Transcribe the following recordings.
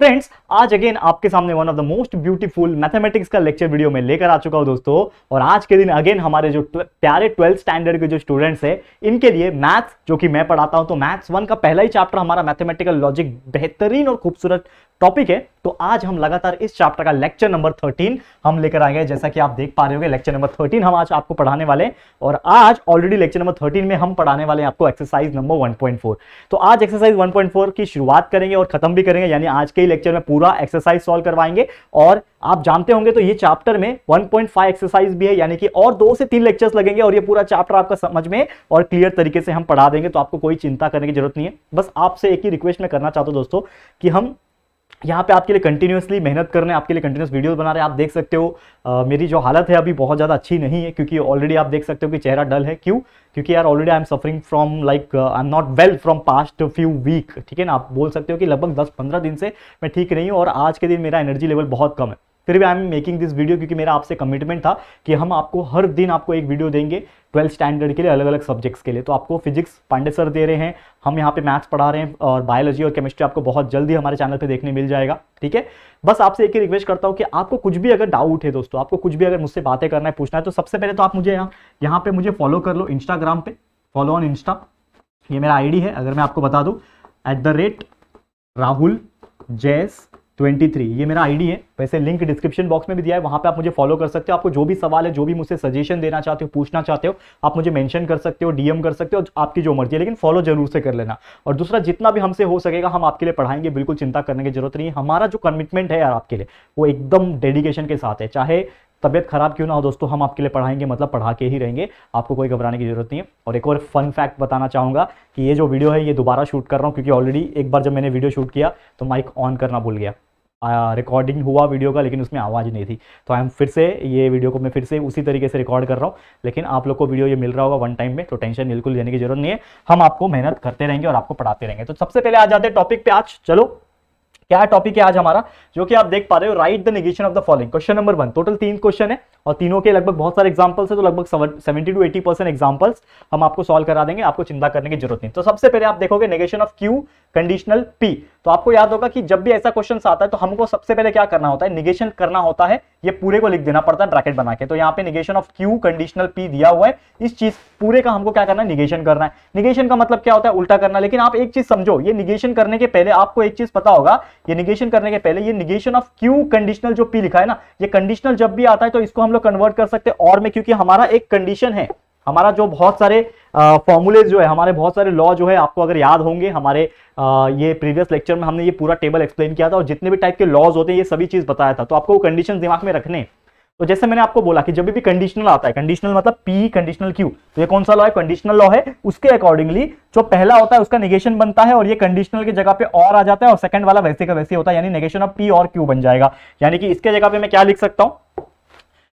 friends आज again आपके सामने one of the most beautiful mathematics का लेक्चर वीडियो में लेकर आ चुका हूं दोस्तों और आज के दिन अगेन हमारे जो प्यारे ट्वेल्थ स्टैंडर्ड के जो स्टूडेंट्स हैं इनके लिए मैथ्स जो कि मैं पढ़ाता हूं तो मैथ्स वन का पहला ही चैप्टर हमारा मैथमेटिकल लॉजिक बेहतरीन और खूबसूरत टॉपिक है तो आज हम लगातार इस चैप्टर का लेक्चर नंबर थर्टीन हम लेकर आए हैं जैसा कि आप देख पा रहे हो लेक्चर नंबर थर्टीन हम आज आपको पढ़ाने वाले और आज ऑलरेडी लेक्चर नंबर थर्टीन में हम पढ़ाने वाले हैं आपको एक्सरसाइज नंबर वन तो आज एक्सरसाइज वन की शुरुआत करेंगे और खत्म भी करेंगे यानी आज के ही लेक्चर में पूरा एक्सरसाइज सॉल्व करवाएंगे और आप जानते होंगे तो ये चैप्टर में 1.5 एक्सरसाइज भी है यानी कि और दो से तीन लेक्चर्स लगेंगे और ये पूरा चैप्टर आपका समझ में और क्लियर तरीके से हम पढ़ा देंगे तो आपको कोई चिंता करने की जरूरत नहीं है बस आपसे एक ही रिक्वेस्ट मैं करना चाहता हूँ दोस्तों कि हम यहाँ पे आपके लिए कंटिन्यूसली मेहनत कर रहे हैं आपके लिए कंटिन्यूस वीडियोस बना रहे हैं आप देख सकते हो आ, मेरी जो हालत है अभी बहुत ज़्यादा अच्छी नहीं है क्योंकि ऑलरेडी आप देख सकते हो कि चेहरा डल है क्यों क्योंकि यार already I am suffering from like I am not well from past few week ठीक है ना आप बोल सकते हो कि लगभग दस पंद्रह दिन से मैं ठीक नहीं हूँ और आज के दिन मेरा एनर्जी लेवल बहुत कम है फिर भी I am making this video क्योंकि मेरा आपसे कमिटमेंट था कि हम आपको हर दिन आपको एक वीडियो देंगे ट्वेल्थ स्टैंडर्ड के लिए अलग अलग सब्जेक्ट्स के लिए तो आपको फिजिक्स पांडे सर दे रहे हैं हम यहाँ पे मैथ्स पढ़ा रहे हैं और बायोलॉजी और केमिस्ट्री आपको बहुत जल्दी हमारे चैनल पे देखने मिल जाएगा ठीक है बस आपसे एक ही रिक्वेस्ट करता हूँ कि आपको कुछ भी अगर डाउट है दोस्तों आपको कुछ भी अगर मुझसे बातें करना है पूछना है तो सबसे पहले तो आप मुझे यहाँ यहाँ पे मुझे फॉलो कर लो इंस्टाग्राम पे फॉलो ऑन इंस्टा ये मेरा आईडी है अगर मैं आपको बता दूँ एट द रेट राहुल जैस थ्री ये मेरा आईडी है वैसे लिंक डिस्क्रिप्शन बॉक्स में भी दिया है वहाँ पे आप मुझे फॉलो कर सकते हो आपको जो भी सवाल है जो भी मुझसे सजेशन देना चाहते हो पूछना चाहते हो आप मुझे मेंशन कर सकते हो डीएम कर सकते हो आपकी जो मर्जी है लेकिन फॉलो जरूर से कर लेना और दूसरा जितना भी हमसे हो सकेगा हम आपके लिए पढ़ाएंगे बिल्कुल चिंता करने की जरूरत नहीं है हमारा जो कमिटमेंट है यार आपके लिए वो एकदम डेडिकेशन के साथ है चाहे तबियत खराब क्यों ना हो दोस्तों हम आपके लिए पढ़ाएंगे मतलब पढ़ा के ही रहेंगे आपको कोई घबराने की जरूरत नहीं है और एक और फन फैक्ट बताना चाहूँगा कि ये जो वीडियो है ये दोबारा शूट कर रहा हूँ क्योंकि ऑलरेडी एक बार जब मैंने वीडियो शूट किया तो माइक ऑन करना भूल गया रिकॉर्डिंग हुआ वीडियो का लेकिन उसमें आवाज़ नहीं थी तो आई एम फिर से ये वीडियो को मैं फिर से उसी तरीके से रिकॉर्ड कर रहा हूँ लेकिन आप लोग को वीडियो ये मिल रहा होगा वन टाइम में तो टेंशन बिल्कुल लेने की जरूरत नहीं है हम आपको मेहनत करते रहेंगे और आपको पढ़ाते रहेंगे तो सबसे पहले आ जाते हैं टॉपिक पे आज चलो क्या टॉपिक है आज हमारा जो कि आप देख पा रहे हो write the negation of the following question number one total तीन क्वेश्चन है और तीनों के लगभग बहुत सारे एग्जांपल्स है तो लगभग seventy two eighty percent examples हम आपको सॉल्व करा देंगे आपको चिंता करने की जरूरत नहीं तो सबसे पहले आप देखोगे negation of Q conditional P तो आपको याद होगा कि जब भी ऐसा क्वेश्चन आता है तो हमको सबसे पहले क्या करना होता है निगेशन करना होता है ये पूरे को लिख देना पड़ता है ब्रैकेट बना के तो यहाँ पे negation of Q conditional P दिया हुआ है इस चीज पूरे का हमको क्या करना है निगेशन करना है निगेशन का मतलब क्या होता है उल्टा करना लेकिन आप एक चीज समझो ये निगेशन करने के पहले आपको एक चीज पता होगा ये निगेशन करने के पहले ये निगेशन ऑफ क्यू कंडीशनल जो पी लिखा है ना ये कंडीशनल जब भी आता है तो इसको हम लोग कन्वर्ट कर सकते हैं और में क्योंकि हमारा एक कंडीशन है हमारा जो बहुत सारे फॉर्मूले जो है हमारे बहुत सारे लॉ जो है आपको अगर याद होंगे हमारे आ, ये प्रीवियस लेक्चर में हमने ये पूरा टेबल एक्सप्लेन किया था और जितने भी टाइप के लॉज होते हैं ये सभी चीज़ बताया था तो आपको वो कंडीशन दिमाग में रखने तो जैसे मैंने आपको बोला कि जब भी कंडीशनल आता है कंडीशनल मतलब पी कंडीशनल क्यू तो ये कौन सा लॉ है कंडीशनल लॉ है उसके अकॉर्डिंगली जो पहला होता है उसका निगेशन बनता है और ये कंडीशनल की जगह पे और आ जाता है और सेकंड वाला वैसे का वैसे होता है यानी निगेशन ऑफ पी और क्यू बन जाएगा यानी कि इसके जगह पे मैं क्या लिख सकता हूं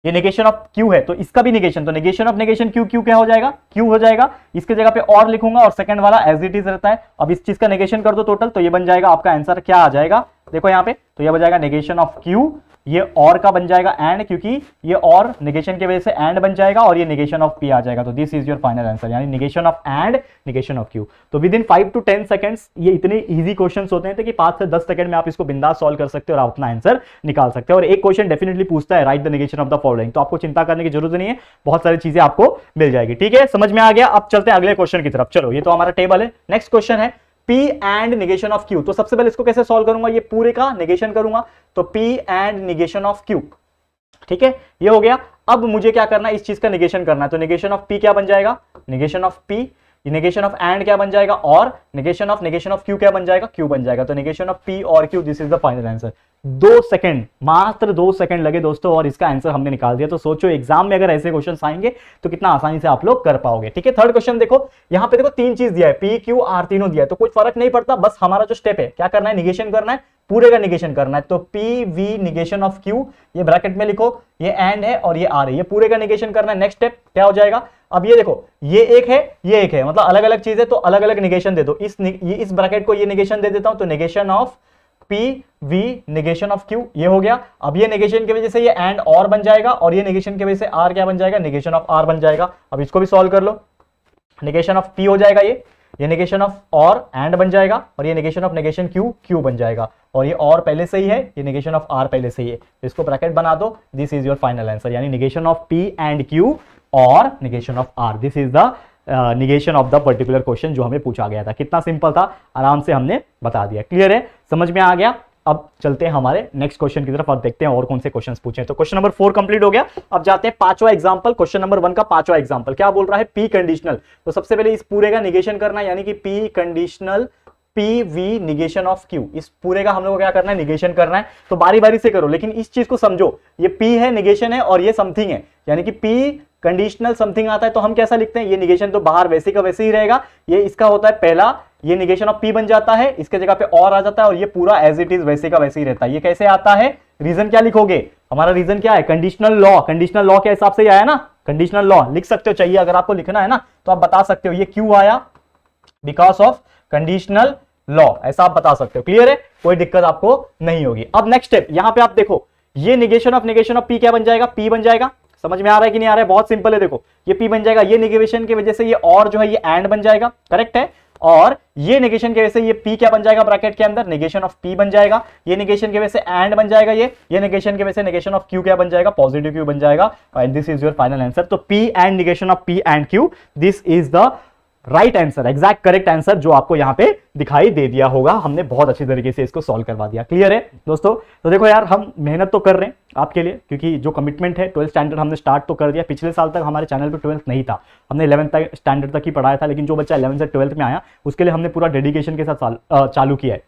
ये नेगेशन ऑफ क्यू है तो इसका भी निगेशन तो negation of negation Q Q क्या हो जाएगा क्यू हो जाएगा इसके जगह पे और लिखूंगा और सेकंड वाला एज इट इज रहता है अब इस चीज का निगेशन कर दो टोटल तो ये बन जाएगा आपका आंसर क्या आ जाएगा देखो यहाँ पे तो ये बन जाएगा निगेशन ऑफ क्यू ये और का बन जाएगा एंड क्योंकि ये और निगेशन की वजह से एंड बन जाएगा और ये निगेशन ऑफ पी आ जाएगा तो this is your final answer यानी negation of and negation of Q तो within five to ten seconds ये इतने इजी क्वेश्चन होते हैं तो कि पांच से दस सेकंड में आप इसको बिंदा सॉल्व कर सकते हो और अपना आंसर निकाल सकते हैं और एक क्वेश्चन डेफिनेटली पूछता है right the negation of the following तो आपको चिंता करने की जरूरत नहीं है बहुत सारी चीजें आपको मिल जाएगी ठीक है समझ में आ गया अब चलते हैं अगले क्वेश्चन की तरफ चलो ये तो हमारा टेबल है नेक्स्ट क्वेश्चन है P and negation of Q तो सबसे पहले इसको कैसे सॉल्व करूंगा ये पूरे का निगेशन करूंगा तो P and negation of Q ठीक है ये हो गया अब मुझे क्या करना है इस चीज का निगेशन करना है तो निगेशन ऑफ पी क्या बन जाएगा negation of P negation of and क्या बन जाएगा और negation of negation of Q क्या बन जाएगा क्यू बन जाएगा तो निगेशन ऑफ पी और Q this is the final answer दो सेकंड मात्र दो सेकंड लगे दोस्तों और इसका आंसर हमने निकाल दिया तो सोचो एग्जाम में अगर ऐसे क्वेश्चन आएंगे तो कितना आसानी से आप लोग कर पाओगे ठीक है थर्ड क्वेश्चन देखो यहां पे देखो तीन चीज दिया है पी क्यू आर तीनों दिया है तो कोई फर्क नहीं पड़ता बस हमारा जो स्टेप है क्या करना है निगेशन करना है पूरे का निगेशन करना है तो P V negation of Q ये ब्रैकेट में लिखो ये एंड है और ये आर है ये पूरे का निगेशन करना है नेक्स्ट स्टेप क्या हो जाएगा अब ये देखो ये एक है ये एक है मतलब अलग अलग चीज है तो अलग अलग निगेशन दे दो इस ये इस ब्रैकेट को ये निगेशन दे देता हूं तो negation of P V negation of Q ये हो गया अब ये नेगेशन की वजह से ये एंड और बन जाएगा और ये नेगेशन की वजह से आर क्या बन जाएगा नेगेशन ऑफ आर बन जाएगा अब इसको भी सॉल्व कर लो नेगेशन ऑफ पी हो जाएगा ये ये नेगेशन ऑफ और एंड बन जाएगा और ये negation of negation Q Q बन जाएगा और ये और पहले से ही है ये नेगेशन ऑफ आर पहले से ही है तो इसको ब्रैकेट बना दो this is your final answer यानी negation of P and Q और negation of r this is the negation of the particular question जो हमें पूछा गया था कितना सिंपल था आराम से हमने बता दिया क्लियर है समझ में आ गया अब चलते हैं हमारे नेक्स्ट क्वेश्चन की तरफ और देखते हैं और कौन से क्वेश्चन पूछे तो क्वेश्चन नंबर फोर कंप्लीट हो गया अब जाते हैं पांचवा एग्जाम्पल क्वेश्चन नंबर वन का पांचवा एग्जाम्पल क्या बोल रहा है पी कंडीशनल तो सबसे पहले इस पूरे का निगेशन करना यानी कि P conditional P V negation of Q इस पूरे का हम लोग को क्या करना है निगेशन करना है तो बारी बारी से करो लेकिन इस चीज को समझो ये पी है निगेशन है और ये समथिंग है यानी कि पी कंडीशनल समथिंग आता है तो हम कैसा लिखते हैं ये निगेशन तो बाहर वैसे का वैसे ही रहेगा ये इसका होता है पहला ये निगेशन ऑफ पी बन जाता है इसके जगह पे और आ जाता है और ये पूरा एज इट इज वैसे का वैसे ही रहता है ये कैसे आता है रीजन क्या लिखोगे हमारा रीजन क्या है कंडीशनल लॉ कंडीशनल लॉ के हिसाब से ही आया ना कंडीशनल लॉ लिख सकते हो चाहिए अगर आपको लिखना है ना तो आप बता सकते हो ये क्यों आया बिकॉज ऑफ कंडीशनल लॉ ऐसा आप बता सकते हो क्लियर है कोई दिक्कत आपको नहीं होगी अब नेक्स्ट स्टेप यहां पे आप देखो ये negation of negation of P क्या बन जाएगा पी बन जाएगा समझ में आ रहा है कि नहीं आ रहा है बहुत सिंपल है देखो ये पी बन जाएगा ये निगेशन की वजह से ये और जो है ये एंड बन जाएगा करेक्ट है और ये निगेशन की वजह से ये पी क्या बन जाएगा ब्रैकेट के अंदर निगेशन ऑफ पी बन जाएगा ये निगेशन की वजह से एंड बन जाएगा ये ये निगेशन की वजह से निगेशन ऑफ क्यू क्या बन जाएगा पॉजिटिव क्यू बन जाएगा and this is your final answer तो P and negation of P and Q this is the right answer exact correct answer जो आपको यहाँ पे दिखाई दे दिया होगा हमने बहुत अच्छे तरीके से इसको सॉल्व करवा दिया क्लियर है दोस्तों तो देखो यार हम मेहनत तो कर रहे हैं आपके लिए क्योंकि जो कमिटमेंट है ट्वेल्थ स्टैंडर्ड हमने स्टार्ट तो कर दिया पिछले साल तक हमारे चैनल पे ट्वेल्थ नहीं था हमने इलेवंथ तक स्टैंडर्ड तक ही पढ़ाया था लेकिन जो बच्चा इलेवन से ट्वेल्थ में आया उसके लिए हमने पूरा डेडिकेशन के साथ चालू किया है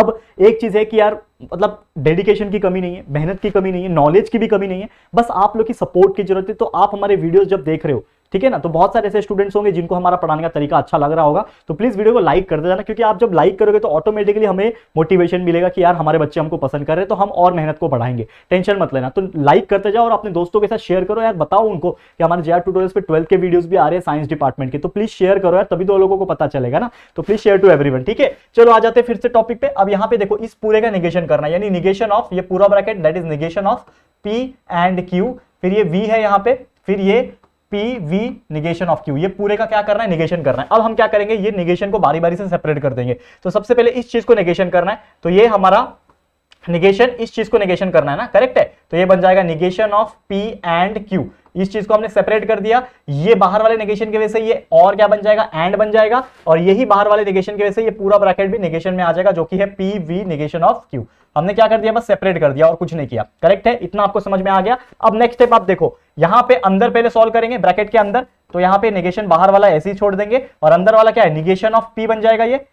अब एक चीज़ है कि यार मतलब डेडिकेशन की कमी नहीं है मेहनत की कमी नहीं है नॉलेज की भी कमी नहीं है बस आप लोग की सपोर्ट की जरूरत है तो आप हमारे वीडियोस जब देख रहे हो ठीक है ना तो बहुत सारे ऐसे स्टूडेंट्स होंगे जिनको हमारा पढ़ाने का तरीका अच्छा लग रहा होगा तो प्लीज वीडियो को लाइक करते देना क्योंकि आप जब लाइक करोगे तो ऑटोमेटिकली हमें मोटिवेशन मिलेगा कि यार हमारे बच्चे हमको पसंद कर रहे हैं तो हम और मेहनत को बढ़ाएंगे टेंशन मत लेना तो लाइक करते जाओ और अपने दोस्तों के साथ शेयर करो यार बताओ उनको कि हमारे जे आर ट्यूटोरियल्स पे ट्वेल्थ के वीडियोज भी आ रहे हैं साइंस डिपार्टमेंट के तो प्लीज शेयर करो यार तभी दो तो लोगों को पता चलेगा ना तो प्लीज शेयर टू एवरीवन ठीक है चलो आ जाते फिर से टॉपिक पे अब यहाँ पे देखो इस पूरे का निगेशन करना यानी निगेशन ऑफ ये पूरा bracket that is negation of P and Q फिर ये वी है यहाँ पे फिर ये P V negation of Q ये पूरे का क्या करना है निगेशन करना है अब हम क्या करेंगे ये निगेशन को बारी बारी से सेपरेट कर देंगे तो सबसे पहले इस चीज को निगेशन करना है तो ये हमारा निगेशन इस चीज को निगेशन करना है ना करेक्ट है तो ये बन जाएगा negation of P and Q इस चीज को हमने सेपरेट कर दिया ये बाहर वाले निगेशन की वजह से ये और क्या बन जाएगा एंड बन जाएगा और यही बाहर वाले निगेशन की वजह से ये पूरा ब्रैकेट भी निगेशन में आ जाएगा जो कि है P V negation of Q हमने क्या कर दिया बस सेपरेट कर दिया और कुछ नहीं किया करेक्ट है इतना आपको समझ में आ गया अब नेक्स्ट स्टेप आप देखो यहां पे अंदर पहले सॉल्व करेंगे ब्रैकेट के अंदर तो यहां पे निगेशन बाहर वाला ऐसे ही छोड़ देंगे और अंदर वाला क्या है निगेशन ऑफ पी बन जाएगा ये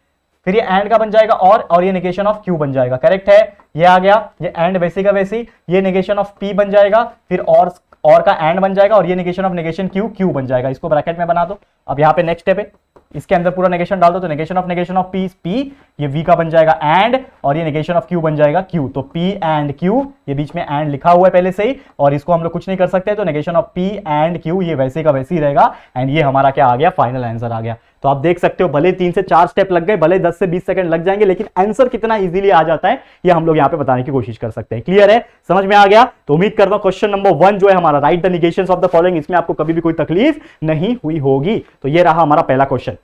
फिर ये एंड का बन जाएगा और और ये नेगेशन ऑफ क्यू बन जाएगा करेक्ट है ये आ गया ये एंड वैसे का वैसी ये नेगेशन ऑफ पी बन जाएगा फिर और और का एंड बन जाएगा और ये negation of negation Q Q बन जाएगा इसको ब्रैकेट में बना दो अब यहाँ पे नेक्स्ट स्टेप है इसके अंदर पूरा नेगेशन डाल दो तो negation of negation of P P ये वी का बन जाएगा एंड और ये नेगेशन ऑफ क्यू बन जाएगा क्यू तो पी एंड क्यू ये बीच में एंड लिखा हुआ है पहले से ही और इसको हम लोग कुछ नहीं कर सकते तो negation of P and Q ये वैसे का वैसे ही रहेगा एंड ये हमारा क्या आ गया फाइनल आंसर आ गया तो आप देख सकते हो भले तीन से चार स्टेप लग गए भले दस से बीस सेकंड लग जाएंगे लेकिन आंसर कितना इजीली आ जाता है ये हम लोग यहाँ पे बताने की कोशिश कर सकते हैं क्लियर है समझ में आ गया तो उम्मीद करता हूं क्वेश्चन नंबर वन जो है हमारा right the negation of the following इसमें आपको कभी भी कोई तकलीफ नहीं हुई होगी तो ये रहा हमारा पहला क्वेश्चन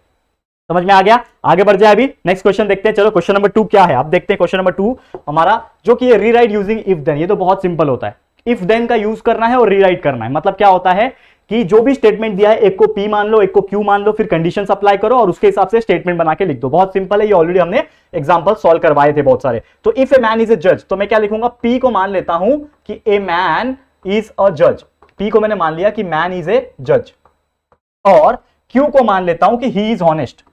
समझ में आ गया आगे बढ़ जाए अभी नेक्स्ट क्वेश्चन देखते हैं चलो क्वेश्चन नंबर टू क्या है आप देखते हैं क्वेश्चन नंबर टू हमारा जो कि रीराइट यूजिंग इफ देन ये तो बहुत सिंपल होता है इफ देन का यूज करना है और रीराइट करना है मतलब क्या होता है कि जो भी स्टेटमेंट दिया है एक को पी मान लो एक को क्यू मान लो फिर कंडीशन अप्लाई करो और उसके हिसाब से स्टेटमेंट बना के लिख दो बहुत सिंपल है ये ऑलरेडी हमने एग्जाम्पल सोल्व करवाए थे बहुत सारे तो if a man is a जज तो मैं क्या लिखूंगा पी को मान लेता हूं कि ए मैन इज अ जज पी को मैंने मान लिया कि मैन इज ए जज और क्यू को मान लेता हूं कि he is honest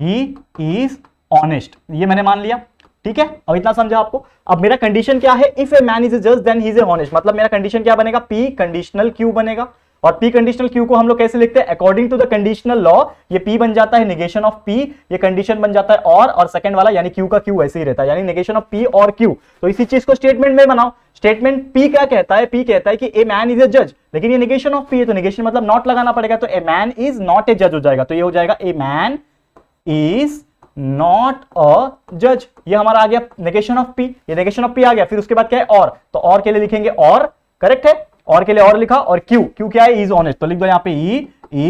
he is honest ये मैंने मान लिया ठीक है अब इतना समझा आपको अब मेरा कंडीशन क्या है if a man is a जज then he is a honest मतलब मेरा कंडीशन क्या बनेगा पी कंडीशनल क्यू बनेगा और पी कंडीशनल क्यू को हम लोग कैसे लिखते हैं according to the conditional law ये पी बन जाता है निगेशन ऑफ पी ये कंडीशन बन जाता है और और सेकंड वाला यानी क्यू का क्यू ऐसे ही रहता है यानी निगेशन ऑफ पी और क्यू तो इसी चीज को स्टेटमेंट में बनाओ स्टेटमेंट पी क्या कहता है पी कहता है कि ए मैन इज ए जज लेकिन ये निगेशन ऑफ पी है तो निगेशन मतलब नॉट लगाना पड़ेगा तो a man is not a जज हो जाएगा तो ये हो जाएगा a man is not a जज ये हमारा आ गया निगेशन ऑफ पी ये निगेशन ऑफ पी आ गया फिर उसके बाद क्या है और तो और के लिए लिखेंगे और करेक्ट है और के लिए और लिखा और क्यू क्यू क्या है इज ऑनेस्ट तो लिख दो यहाँ पे ई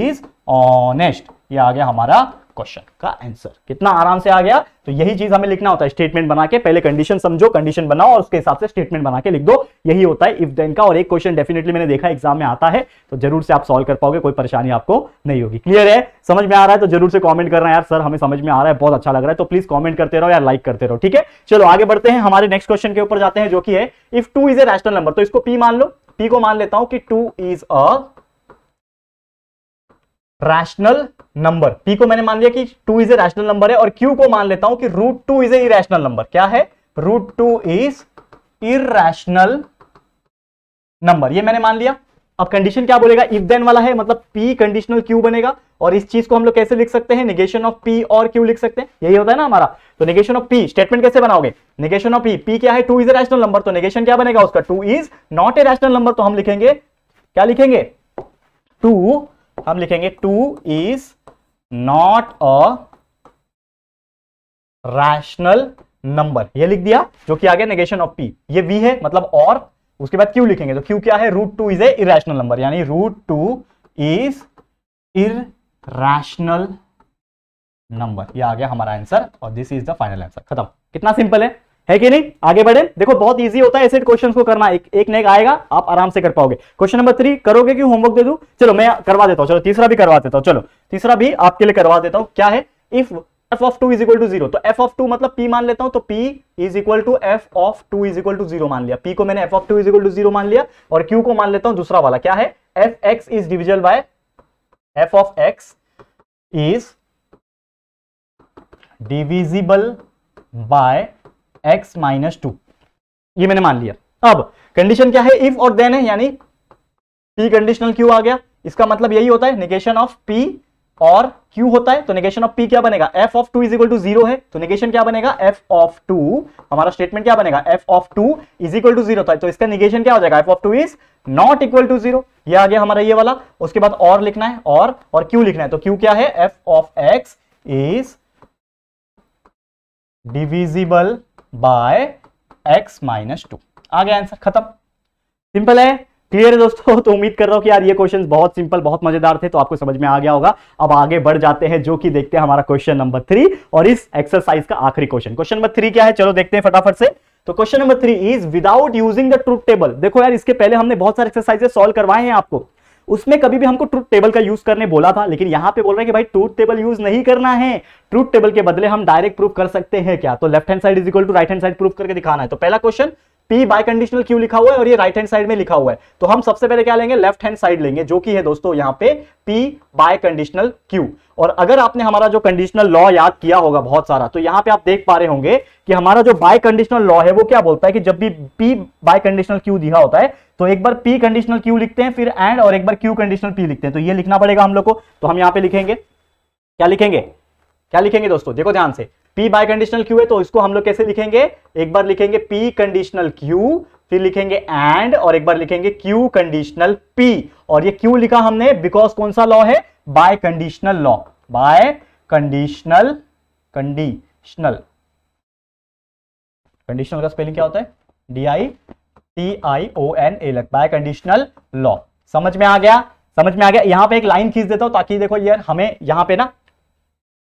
इज ऑनेस्ट ये आ गया हमारा क्वेश्चन का आंसर कितना आराम से आ गया तो यही चीज हमें लिखना होता है स्टेटमेंट बना के पहले कंडीशन समझो कंडीशन बनाओ और उसके हिसाब से स्टेटमेंट बना के लिख दो यही होता है इफ देन का और एक क्वेश्चन डेफिनेटली मैंने देखा एग्जाम में आता है तो जरूर से आप सॉल्व कर पाओगे कोई परेशानी आपको नहीं होगी क्लियर है समझ में आ रहा है तो जरूर से कॉमेंट करना यार सर हमें समझ में आ रहा है बहुत अच्छा लग रहा है तो प्लीज कॉमेंट करते रहो या लाइक करते रहो ठीक है चलो आगे बढ़ते हैं हमारे नेक्स्ट क्वेश्चन के ऊपर जाते हैं जो कि है if two is a rational number तो इसको पी मान लो पी को मान लेता हूं कि two is a rational number P को मैंने मान लिया कि two is a rational number है और क्यू को मान लेता हूं कि root two is a irrational number क्या है root two is irrational number ये मैंने मान लिया अब कंडीशन क्या बोलेगा इफ देन वाला है मतलब पी कंडीशनल क्यू बनेगा और इस चीज को हम लोग कैसे लिख सकते हैं निगेशन ऑफ पी और क्यू लिख सकते हैं यही होता है ना हमारा तो निगेशन ऑफ पी स्टेटमेंट कैसे बनाओगे निगेशन ऑफ पी पी क्या है two is a rational number तो निगेशन क्या बनेगा उसका two is not a rational number तो हम लिखेंगे क्या लिखेंगे टू हम लिखेंगे two is not a rational number ये लिख दिया जो कि आ गया नेगेशन ऑफ पी ये वी है मतलब और उसके बाद क्यू लिखेंगे तो क्यू क्या है root two is a irrational number यानी root two is irrational number ये आ गया हमारा आंसर और this is the final answer खत्म कितना सिंपल है है कि नहीं आगे बढ़े देखो बहुत इजी होता है ऐसे क्वेश्चंस को करना एक एक नेक आएगा आप आराम से कर पाओगे क्वेश्चन नंबर थ्री करोगे कि होमवर्क दे दू चलो मैं करवा देता हूं चलो तीसरा भी करवा देता हूं चलो तीसरा भी आपके लिए करवा देता हूं क्या है if F of two is equal to zero तो एफ ऑफ टू मतलब पी मान लेता हूं तो P is equal to F of two is equal to zero मान लिया पी को मैंने F of two is equal to zero मान लिया और क्यू को मान लेता हूं दूसरा वाला क्या है F X is divisible by F of X is divisible by X minus two ये मैंने मान लिया अब कंडीशन क्या है इफ और देन है यानी पी कंडीशनल क्यू आ गया इसका मतलब यही होता है निगेशन ऑफ पी और Q होता है तो नेगेशन ऑफ P क्या बनेगा F of two is equal to zero है तो नेगेशन क्या बनेगा F ऑफ टू हमारा स्टेटमेंट क्या बनेगा F of two is equal to zero तो इसका नेगेशन क्या हो जाएगा F of two is not equal to zero ये आ गया हमारा ये वाला उसके बाद और लिखना है और और Q लिखना है तो Q क्या है F of X is divisible by X minus two आ गया आंसर खत्म सिंपल है क्लियर है दोस्तों तो उम्मीद कर रहा हूँ कि यार ये क्वेश्चन बहुत सिंपल बहुत मजेदार थे तो आपको समझ में आ गया होगा अब आगे बढ़ जाते हैं जो कि देखते हैं हमारा क्वेश्चन नंबर थ्री और इस एक्सरसाइज का आखिरी क्वेश्चन क्वेश्चन नंबर थ्री क्या है चलो देखते हैं फटाफट से तो question number three is without using the truth table देखो यार इसके पहले हमने बहुत सारे एक्सरसाइजेस सॉल्व करवाए हैं आपको उसमें कभी भी हमको ट्रूथ टेबल का यूज करने बोला था लेकिन यहाँ पे बोल रहे हैं कि भाई ट्रूथ टेबल यूज नहीं करना है ट्रूथ टेबल के बदले हम डायरेक्ट प्रूफ कर सकते हैं क्या तो left hand side is equal to right hand side proof करके दिखाना है तो पहला question P biconditional Q लिखा हुआ है और ये राइट हैंड साइड में लिखा हुआ है तो हम सबसे पहले क्या लेंगे लेफ्ट हैंड साइड लेंगे जो कि है दोस्तों यहाँ पे पी बाय कंडीशनल क्यू और अगर आपने हमारा जो कंडीशनल लॉ याद किया होगा बहुत सारा तो यहाँ पे आप देख पा रहे होंगे कि हमारा जो बाय कंडीशनल लॉ है वो क्या बोलता है कि जब भी पी बाय कंडीशनल क्यू दिया होता है तो एक बार पी कंडीशनल क्यू लिखते हैं फिर एंड और एक बार क्यू कंडीशनल पी लिखते हैं तो ये लिखना पड़ेगा हम लोग को तो हम यहाँ पे लिखेंगे क्या लिखेंगे क्या लिखेंगे दोस्तों देखो ध्यान से पी बाय कंडीशनल क्यू है तो इसको हम लोग कैसे लिखेंगे एक बार लिखेंगे पी कंडीशनल क्यू फिर लिखेंगे एंड और एक बार लिखेंगे क्यू कंडीशनल पी और ये क्यू लिखा हमने बिकॉज कौन सा लॉ है biconditional law biconditional conditional conditional का स्पेलिंग क्या होता है D I T I O N A लग बाय कंडीशनल लॉ समझ में आ गया समझ में आ गया यहां पे एक लाइन खींच देता हूं ताकि देखो यार हमें यहां पे ना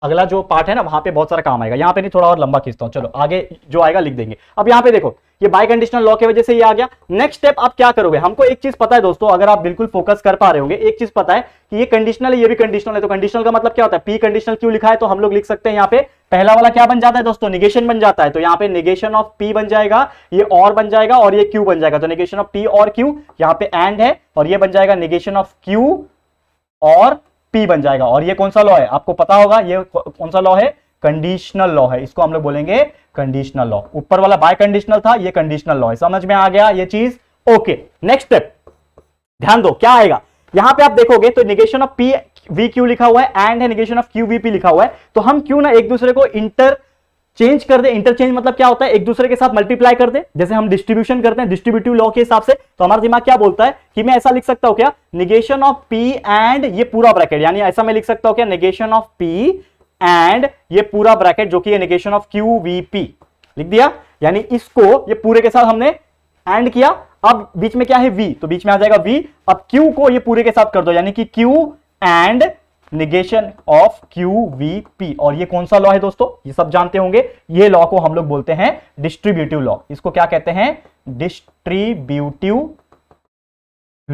अगला जो पार्ट है ना वहां पे बहुत सारा काम आएगा यहाँ पे नहीं थोड़ा और लंबा खींचता हूँ चलो आगे जो आएगा लिख देंगे अब यहाँ पे देखो ये बाई कंडीशनल लॉ की वजह से ये आ गया नेक्स्ट स्टेप आप क्या करोगे हमको एक चीज पता है दोस्तों अगर आप बिल्कुल फोकस कर पा रहे होंगे एक चीज पता है कि ये कंडीशनल है ये भी कंडीशनल है तो कंडीशनल का मतलब क्या होता है पी कंडीशनल क्यों लिखा है तो हम लोग लिख सकते हैं यहाँ पे पहला वाला क्या बन जाता है दोस्तों निगेशन बन जाता है तो यहाँ पे निगेशन ऑफ पी बन जाएगा ये और बन जाएगा और ये क्यू बन जाएगा तो निगेशन ऑफ पी और क्यू यहाँ पे एंड है और ये बन जाएगा निगेशन ऑफ क्यू और पी बन जाएगा और ये कौन सा लॉ है आपको पता होगा ये कौन सा लॉ है कंडीशनल लॉ है इसको हम लोग बोलेंगे कंडीशनल लॉ ऊपर वाला बाय कंडीशनल था ये कंडीशनल लॉ है समझ में आ गया ये चीज ओके नेक्स्ट स्टेप ध्यान दो क्या आएगा यहां पे आप देखोगे तो negation of P V Q लिखा हुआ है एंड है negation of Q V P लिखा हुआ है तो हम क्यों ना एक दूसरे को इंटर चेंज कर दे इंटरचेंज मतलब क्या होता है एक दूसरे के साथ मल्टीप्लाई कर दे जैसे हम डिस्ट्रीब्यूशन करते हैं डिस्ट्रीब्यूटिव लॉ के हिसाब से तो हमारा दिमाग क्या बोलता है कि मैं ऐसा लिख सकता हूं क्या निगेशन ऑफ पी एंड ये पूरा ब्रैकेट यानी ऐसा मैं लिख सकता हूं क्या निगेशन ऑफ पी एंड ये पूरा ब्रैकेट जो कि negation of Q V P लिख दिया यानी इसको ये पूरे के साथ हमने एंड किया अब बीच में क्या है वी तो बीच में आ जाएगा वी अब क्यू को ये पूरे के साथ कर दो यानी कि Q and negation of Q V P और ये कौन सा लॉ है दोस्तों ये सब जानते होंगे ये लॉ को हम लोग बोलते हैं डिस्ट्रीब्यूटिव लॉ इसको क्या कहते हैं डिस्ट्रीब्यूटिव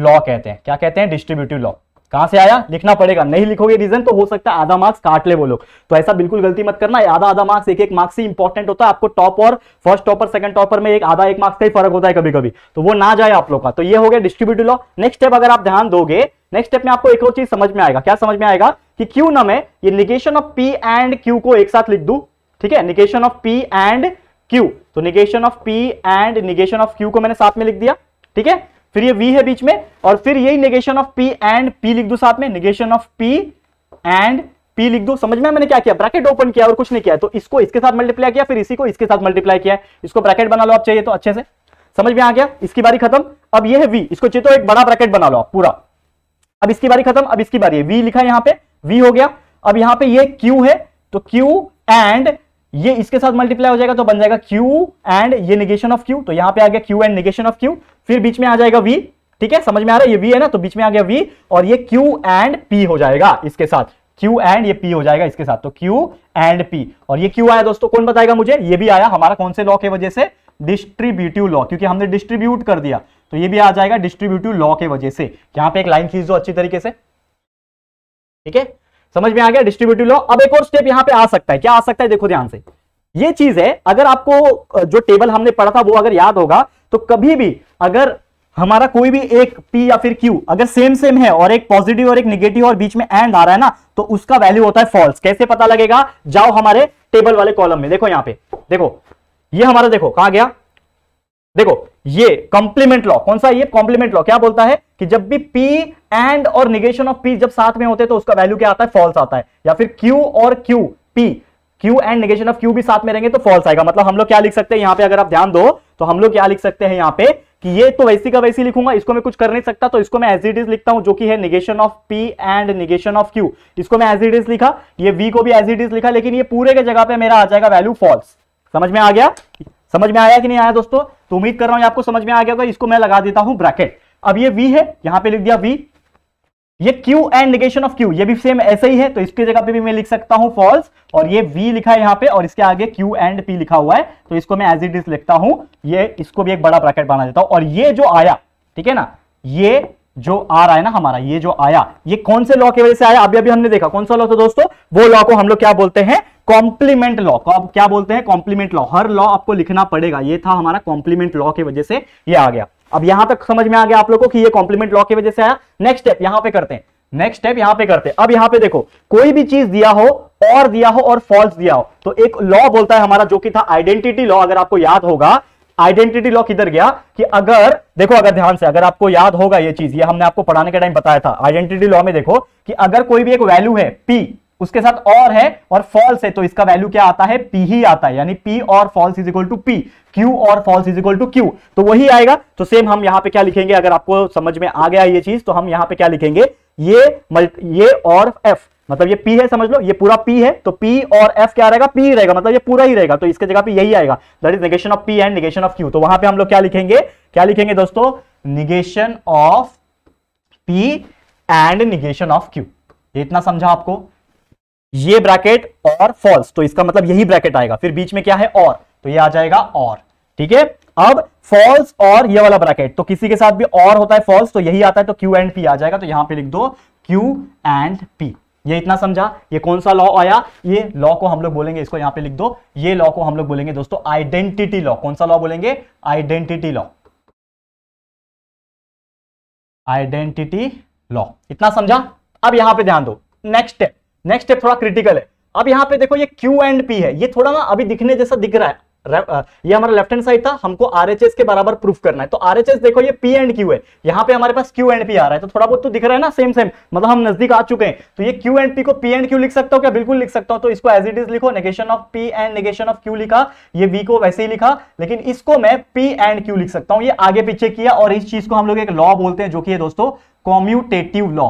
लॉ कहते हैं क्या कहते हैं डिस्ट्रीब्यूटिव लॉ कहां से आया लिखना पड़ेगा नहीं लिखोगे रीजन तो हो सकता है आधा मार्क्स काट ले वो लोग तो ऐसा बिल्कुल गलती मत करना आधा आधा मार्क्स एक एक मार्क्स ही इंपॉर्टेंट होता है आपको टॉप और फर्स्ट टॉपर सेकंड टॉपर में एक आधा एक मार्क्स का ही फर्क होता है कभी कभी तो वो ना जाए आप लोग का तो ये हो गया डिस्ट्रीब्यूटिव लॉ नेक्स्ट स्टेप अगर आप ध्यान दोगे नेक्स्ट स्टेप में आपको एक और चीज समझ में आएगा क्या समझ में आएगा कि क्यों ना मैं ये negation of P and Q को एक साथ लिख दू ठीक है negation of P and Q तो negation of P and negation of Q को मैंने साथ में लिख दिया ठीक है फिर ये वी है बीच में और फिर यही negation of P and P लिख दो साथ में negation of P and P लिख दो समझ में मैंने क्या किया ब्रैकेट ओपन किया और कुछ नहीं किया तो इसको इसके साथ मल्टीप्लाई किया फिर इसी को इसके साथ मल्टीप्लाई किया इसको ब्रैकेट बना लो आप चाहिए तो अच्छे से समझ में आ गया इसकी बारी खत्म अब ये है वी इसको चाहिए तो एक बड़ा ब्रैकेट बना लो आप पूरा अब इसकी बारी खत्म अब इसकी बारी है वी लिखा यहां पर वी हो गया अब यहां पर यह क्यू है तो क्यू एंड ये इसके साथ मल्टीप्लाई हो जाएगा तो बन जाएगा क्यू एंड ये निगेशन ऑफ क्यू तो यहां पे आ गया Q and negation of Q फिर बीच में आ जाएगा वी ठीक है समझ में आ रहा है ये वी है ना तो बीच में आ गया वी और ये क्यू एंड पी हो जाएगा इसके साथ क्यू एंड ये पी हो जाएगा इसके साथ तो क्यू एंड पी और ये क्यू आया दोस्तों कौन बताएगा मुझे ये भी आया हमारा कौन से लॉ के वजह से डिस्ट्रीब्यूटिव लॉ क्योंकि हमने डिस्ट्रीब्यूट कर दिया तो ये भी आ जाएगा डिस्ट्रीब्यूटिव लॉ के वजह से यहां पे एक लाइन खींच दो अच्छी तरीके से ठीक है समझ में आ गया डिस्ट्रीब्यूटिव लॉ अब एक और स्टेप यहां पे आ सकता है क्या आ सकता है देखो ध्यान से ये चीज है अगर आपको जो टेबल हमने पढ़ा था वो अगर याद होगा तो कभी भी अगर हमारा कोई भी एक पी या फिर क्यू अगर सेम सेम है और एक पॉजिटिव और एक निगेटिव और बीच में एंड आ रहा है ना तो उसका वैल्यू होता है फॉल्स कैसे पता लगेगा जाओ हमारे टेबल वाले कॉलम में देखो यहां पे देखो ये हमारा देखो कहा गया देखो ये कॉम्प्लीमेंट लॉ कौन सा ये कॉम्प्लीमेंट लॉ क्या बोलता है कि जब भी पी एंड और निगेशन ऑफ पी जब साथ में होते हैं तो उसका वैल्यू क्या आता है फॉल्स आता है या फिर क्यू और Q P Q and negation of Q भी साथ में रहेंगे तो फॉल्स आएगा मतलब हम लोग क्या लिख सकते हैं यहाँ पे अगर आप ध्यान दो तो हम लोग क्या लिख सकते हैं यहाँ पे कि ये तो वैसी का वैसी लिखूंगा इसको मैं कुछ कर नहीं सकता तो इसको मैं एज इट इज लिखता हूं जो कि है negation of P and negation of Q इसको मैं एज इट इज लिखा ये वी को भी एज इट इज लिखा लेकिन ये पूरे के जगह पे मेरा आ जाएगा वैल्यू फॉल्स समझ में आ गया समझ में आया कि नहीं आया दोस्तों तो उम्मीद कर रहा हूं आपको समझ में आ गया होगा इसको मैं लगा देता हूं ब्रैकेट अब ये वी है यहां पे लिख दिया वी ये Q and negation of Q ये भी सेम ऐसे ही है तो इसकी जगह पे भी मैं लिख सकता हूं फॉल्स और ये V लिखा है यहां पे और इसके आगे Q एंड P लिखा हुआ है तो इसको मैं एज इट इज लिखता हूं ये इसको भी एक बड़ा ब्रैकेट बना देता हूं और ये जो आया ठीक है ना ये जो आ रहा है ना हमारा ये जो आया ये कौन से लॉ की वजह से आया अभी अभी हमने देखा कौन सा लॉ था दोस्तों वो लॉ को हम लोग क्या बोलते हैं कॉम्प्लीमेंट लॉ को अब क्या बोलते हैं कॉम्प्लीमेंट लॉ हर लॉ आपको लिखना पड़ेगा ये था हमारा कॉम्प्लीमेंट लॉ की वजह से ये आ गया अब यहां तक समझ में आ गया आप लोगों को कि ये कॉम्प्लीमेंट लॉ की वजह से आया नेक्स्ट स्टेप यहां पे करते हैं नेक्स्ट स्टेप यहां पे करते हैं अब यहां पे देखो कोई भी चीज दिया हो और दिया हो और फॉल्स दिया हो तो एक लॉ बोलता है हमारा जो कि था आइडेंटिटी लॉ अगर आपको याद होगा आइडेंटिटी लॉ किधर गया कि अगर देखो अगर ध्यान से अगर आपको याद होगा ये चीज ये हमने आपको पढ़ाने के टाइम बताया था आइडेंटिटी लॉ में देखो कि अगर कोई भी एक वैल्यू है पी उसके साथ और है और फॉल्स है तो इसका वैल्यू क्या आता है पी ही आता है यानी पी और false is equal to P Q और false is equal to Q तो वही आएगा तो सेम हम यहां पे क्या लिखेंगे अगर आपको समझ में आ गया ये चीज तो हम यहां पे क्या लिखेंगे ये ये और एफ मतलब ये पी है समझ लो ये पूरा पी है तो पी और एफ क्या रहेगा पी रहेगा मतलब ये पूरा ही रहेगा तो इसके जगह पे यही आएगा that is negation of P and negation of Q तो वहां पर हम लोग क्या लिखेंगे क्या लिखेंगे दोस्तों negation of P and negation of Q इतना समझा आपको ये ब्रैकेट और फॉल्स तो इसका मतलब यही ब्रैकेट आएगा फिर बीच में क्या है और तो ये आ जाएगा और ठीक है अब फॉल्स और ये वाला ब्रैकेट तो किसी के साथ भी और होता है फॉल्स तो यही आता है तो क्यू एंड पी आ जाएगा तो यहां पे लिख दो क्यू एंड पी ये इतना समझा ये कौन सा लॉ आया ये लॉ को हम लोग बोलेंगे इसको यहां पे लिख दो ये लॉ को हम लोग बोलेंगे दोस्तों आइडेंटिटी लॉ कौन सा लॉ बोलेंगे आइडेंटिटी लॉ आइडेंटिटी लॉ इतना समझा अब यहां पे ध्यान दो नेक्स्ट स्टेप नेक्स्ट स्टेप थोड़ा क्रिटिकल है अब यहाँ पे देखो ये क्यू एंड पी है ये थोड़ा ना अभी दिखने जैसा दिख रहा है ये हमारा लेफ्ट हैंड साइड था हमको आरएचएस के बराबर प्रूफ करना है तो आरएचएस देखो ये पी एंड क्यू है यहाँ पे हमारे पास क्यू एंड पी आ रहा है तो थोड़ा बहुत तो दिख रहा है ना सेम सेम मतलब हम नजदीक आ चुके हैं तो ये क्यू एंड पी को पी एंड क्यू लिख सकता हूँ क्या बिल्कुल लिख सकता हूँ तो इसको एज इट इज लिखो negation of P and negation of Q लिखा ये वी को वैसे ही लिखा लेकिन इसको मैं पी एंड क्यू लिख सकता हूँ ये आगे पीछे किया और इस चीज को हम लोग एक लॉ बोलते हैं जो कि है दोस्तों कॉम्यूटेटिव लॉ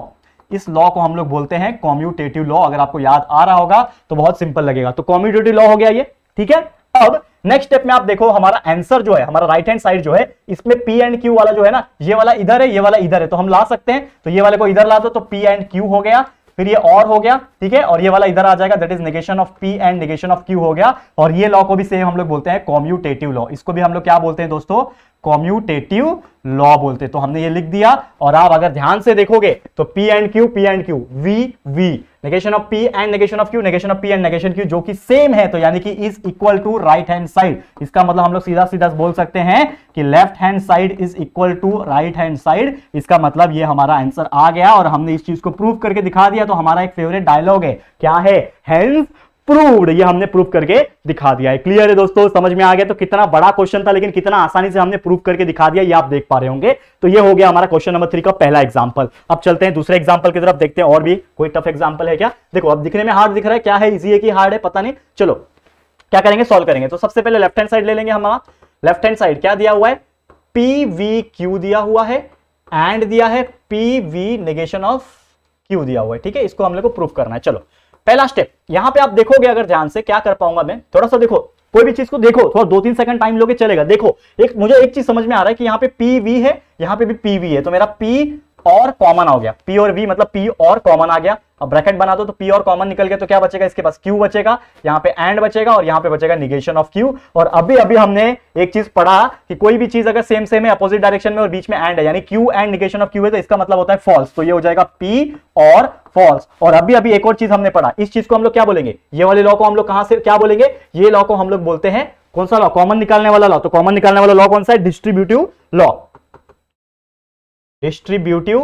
इस लॉ को हम लोग बोलते हैं कॉम्यूटेटिव लॉ अगर आपको याद आ रहा होगा तो बहुत सिंपल लगेगा तो कॉम्यूटेटिव लॉ हो गया ये ठीक है अब नेक्स्ट स्टेप में आप देखो हमारा आंसर जो है हमारा राइट हैंड साइड जो है इसमें पी एंड क्यू वाला जो है ना ये वाला इधर है ये वाला इधर है तो हम ला सकते हैं तो ये वाले को इधर ला दो तो पी एंड क्यू हो गया फिर ये और हो गया ठीक है और ये वाला इधर आ जाएगा that is negation of P and negation of Q हो गया और ये लॉ को भी सेम हम लोग बोलते हैं कॉम्यूटेटिव लॉ इसको भी हम लोग क्या बोलते हैं दोस्तों कॉम्यूटेटिव लॉ बोलते तो हमने ये लिख दिया और आप अगर ध्यान से देखोगे तो P and Q P and Q V V negation of P and negation of Q negation of P and negation Q जो कि सेम है तो यानी कि is equal to right hand side इसका मतलब हम लोग सीधा सीधा बोल सकते हैं कि left hand side is equal to right hand side इसका मतलब ये हमारा आंसर आ गया और हमने इस चीज को प्रूव करके दिखा दिया तो हमारा एक फेवरेट डायलॉग है क्या है Hence, प्रूव्ड ये हमने प्रूव करके दिखा दिया है क्लियर है दोस्तों समझ में आ गया तो कितना बड़ा क्वेश्चन था लेकिन कितना आसानी से हमने प्रूव करके दिखा दिया ये आप देख पा रहे होंगे तो ये हो गया हमारा क्वेश्चन नंबर थ्री का पहला एग्जाम्पल अब चलते हैं दूसरे एग्जाम्पल की तरफ देखते हैं और भी कोई टफ एग्जाम्पल है क्या देखो अब दिखने में हार्ड दिख रहा है क्या है इजी है कि हार्ड है पता नहीं चलो क्या करेंगे सोल्व करेंगे तो सबसे पहले लेफ्ट हैंड साइड ले लेंगे हमारा लेफ्ट हैंड साइड क्या दिया हुआ है पी वी क्यू दिया हुआ है एंड दिया है P V negation of Q दिया हुआ है ठीक है इसको हम लोग को प्रूफ करना है चलो पहला स्टेप यहां पे आप देखोगे अगर ध्यान से क्या कर पाऊंगा मैं थोड़ा सा देखो कोई भी चीज को देखो थोड़ा दो तीन सेकंड टाइम लोगे चलेगा देखो एक मुझे एक चीज समझ में आ रहा है कि यहाँ पे पी वी है यहाँ पे भी पी वी है तो मेरा पी और कॉमन हो गया पी और वी मतलब पी और कॉमन आ गया अब ब्रैकेट बना दो तो पी और कॉमन निकल गया तो क्या बचेगा इसके पास क्यू बचेगा यहाँ पे एंड बचेगा और यहाँ पे बचेगा निगेशन ऑफ क्यू और अभी अभी हमने एक चीज पढ़ा कि कोई भी चीज अगर सेम सेम है अपोजिट डायरेक्शन में और बीच में एंड है यानी Q and negation of Q है तो इसका मतलब होता है फॉल्स तो ये हो जाएगा पी और फॉल्स और अभी अभी एक और चीज हमने पढ़ा इस चीज को हम लोग क्या बोलेंगे ये वाले लॉ को हम लोग कहां से क्या बोलेंगे ये लॉ को हम लोग बोलते हैं कौन सा लॉ कॉमन निकालने वाला लॉ तो कॉमन निकालने वाला लॉ कौन सा है डिस्ट्रीब्यूटिव लॉ डिस्ट्रीब्यूटिव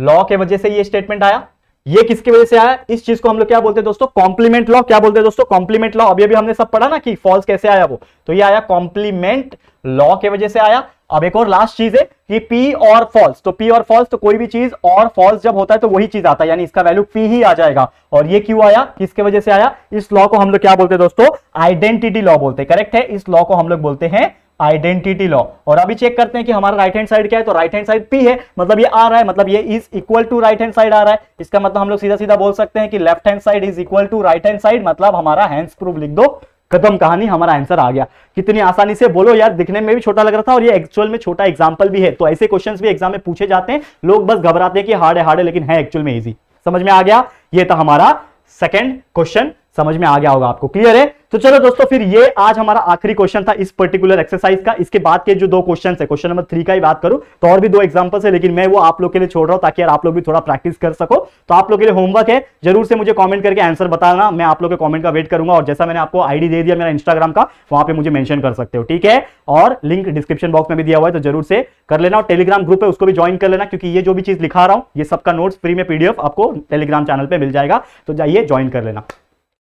लॉ के वजह से ये स्टेटमेंट आया ये किसकी वजह से आया इस चीज को हम लोग क्या बोलते हैं दोस्तों कॉम्प्लीमेंट लॉ क्या बोलते हैं दोस्तों कॉम्प्लीमेंट लॉ अभी अभी हमने सब पढ़ा ना कि फॉल्स कैसे आया वो तो ये आया कॉम्प्लीमेंट लॉ के वजह से आया अब एक और लास्ट चीज है कि पी और फॉल्स तो पी और फॉल्स तो कोई भी चीज और फॉल्स जब होता है तो वही चीज आता है यानी इसका वैल्यू पी ही आ जाएगा और ये क्यों आया किसके वजह से आया इस लॉ को हम लोग क्या बोलते हैं दोस्तों आइडेंटिटी लॉ बोलते हैं करेक्ट है इस लॉ को हम लोग बोलते हैं आइडेंटिटी लॉ और अभी चेक करते हैं कि हमारा राइट हैंड साइड क्या है तो राइट हैंड साइड पी है मतलब ये आ रहा है मतलब ये is equal to right hand side आ रहा है इसका मतलब हम लोग सीधा सीधा बोल सकते हैं कि left hand side is equal to right hand side मतलब हमारा हैंड्स प्रूफ लिख दो खत्म कहानी हमारा आंसर आ गया कितनी आसानी से बोलो यार दिखने में भी छोटा लग रहा था और ये एक्चुअल में छोटा एग्जाम्पल भी है तो ऐसे क्वेश्चन भी एग्जाम में पूछे जाते हैं लोग बस घबराते हैं कि हार्ड है हार्ड है लेकिन है एक्चुअल में ईजी समझ में आ गया ये था हमारा सेकेंड क्वेश्चन समझ में आ गया होगा आपको क्लियर है तो चलो दोस्तों फिर ये आज हमारा आखिरी क्वेश्चन था इस पर्टिकुलर एक्सरसाइज का इसके बाद के जो दो क्वेश्चन है क्वेश्चन नंबर थ्री का ही बात करूं तो और भी दो एग्जांपल्स है लेकिन मैं वो आप लोग के लिए छोड़ रहा हूं ताकि यार आप लोग भी थोड़ा प्रैक्टिस कर सको तो आप लोग के लिए होमवर्क है जरूर से मुझे कॉमेंट करके आंसर बताना मैं आप लोग के कॉमेंट का वेट करूंगा और जैसा मैंने आपको आईडी दे दिया मेरा इंस्टाग्राम का वहां पर मुझे मैंशन कर सकते हो ठीक है और लिंक डिस्क्रिप्शन बॉक्स में भी दिया हुआ है तो जरूर से कर लेना और टेलीग्राम ग्रुप है उसको भी ज्वाइन कर लेना क्योंकि ये जो भी चीज लिखा रहा हूं ये सबका नोट्स फ्री में पीडीएफ आपको टेलीग्राम चैनल पर मिल जाएगा तो जाइए ज्वाइन कर लेना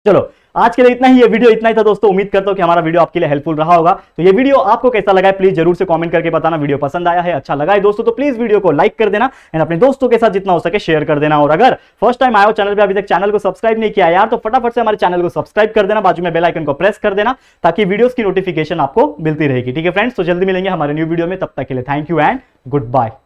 चलो आज के लिए इतना ही ये वीडियो इतना ही था दोस्तों उम्मीद करता हूँ कि हमारा वीडियो आपके लिए हेल्पफुल रहा होगा तो ये वीडियो आपको कैसा लगा है प्लीज जरूर से कमेंट करके बताना वीडियो पसंद आया है अच्छा लगा है दोस्तों तो प्लीज वीडियो को लाइक कर देना एंड अपने दोस्तों के साथ जितना हो सके शेयर कर देना और अगर फर्स्ट टाइम आयो चैनल पर अभी तक चैनल को सब्सक्राइब नहीं किया यार तो फटाफट से हमारे चैनल को सब्सक्राइब कर देना बाजू में बेलाइकन को प्रेस कर देना ताकि वीडियो की नोटिफिकेशन आपको मिलती रहेगी ठीक है फ्रेंड्स तो जल्दी मिलेंगे हमारे न्यू वीडियो में तब तक के लिए thank you and good bye